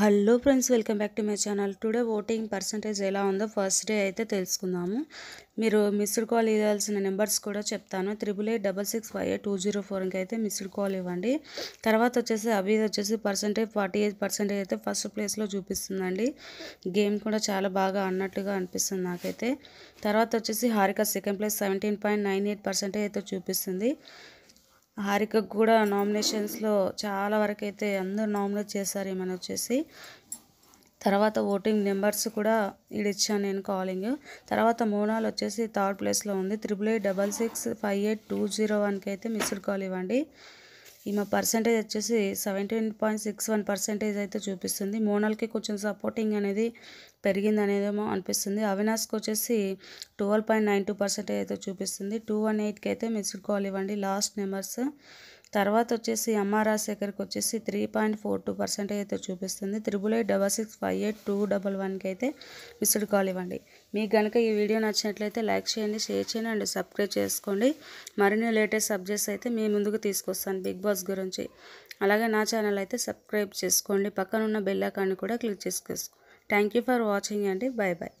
hello friends welcome back to my channel today voting percentage ఎలా ఉందో first day అయితే తెలుసుకుందాము మీరు మిస్డ్ కాల్ ఇవ్వాల్సిన నెంబర్స్ కూడా చెప్తాను triple eight double six five eight two zero ఫోర్కి అయితే మిస్డ్ కాల్ ఇవ్వండి తర్వాత వచ్చేసి అవి వచ్చేసి పర్సంటేజ్ ఫార్టీ ఎయిట్ పర్సెంటేజ్ అయితే ఫస్ట్ ప్లేస్లో చూపిస్తుందండి గేమ్ కూడా చాలా బాగా అన్నట్టుగా అనిపిస్తుంది నాకైతే తర్వాత వచ్చేసి Harika second place seventeen point nine eight percentage అయితే చూపిస్తుంది హారిక కూడా నామినేషన్స్లో చాలా వరకు అయితే అందరూ నామినేట్ చేశారు ఏమైనా వచ్చేసి తర్వాత ఓటింగ్ నెంబర్స్ కూడా ఇడిచ్చాను నేను కాలింగ్ తర్వాత మోనాల్ వచ్చేసి థర్డ్ ప్లేస్లో ఉంది triple eight double six five eight two zero వన్కి అయితే మిస్డ్ కాల్ ఇవ్వండి ఈ మా పర్సంటేజ్ వచ్చేసి seventeen point six one percentage అయితే చూపిస్తుంది మోనల్కి కొంచెం సపోర్టింగ్ అనేది పెరిగింది అనేదేమో అనిపిస్తుంది అవినాష్కి వచ్చేసి twelve point nine two percentage అయితే చూపిస్తుంది టూ వన్ ఎయిట్కి అయితే మిస్డ్ కాల్ ఇవ్వండి లాస్ట్ నెంబర్స్ తర్వాత వచ్చేసి ఎంఆర్ఆర్ రాజశేఖర్కి వచ్చేసి three point four two percentage అయితే చూపిస్తుంది triple eight double six five eight two double వన్కి అయితే మిస్డ్ కాల్ ఇవ్వండి మీకు కనుక ఈ వీడియో నచ్చినట్లయితే లైక్ చేయండి షేర్ చేయండి అండ్ సబ్స్క్రైబ్ చేసుకోండి మరిన్ని లేటెస్ట్ సబ్జెక్ట్స్ అయితే మీ ముందుకు తీసుకొస్తాను బిగ్ బాస్ గురించి అలాగే నా ఛానల్ అయితే సబ్స్క్రైబ్ చేసుకోండి పక్కన ఉన్న బెల్ కూడా క్లిక్ చేసుకో థ్యాంక్ యూ ఫర్ వాచింగ్ అండి బాయ్ బాయ్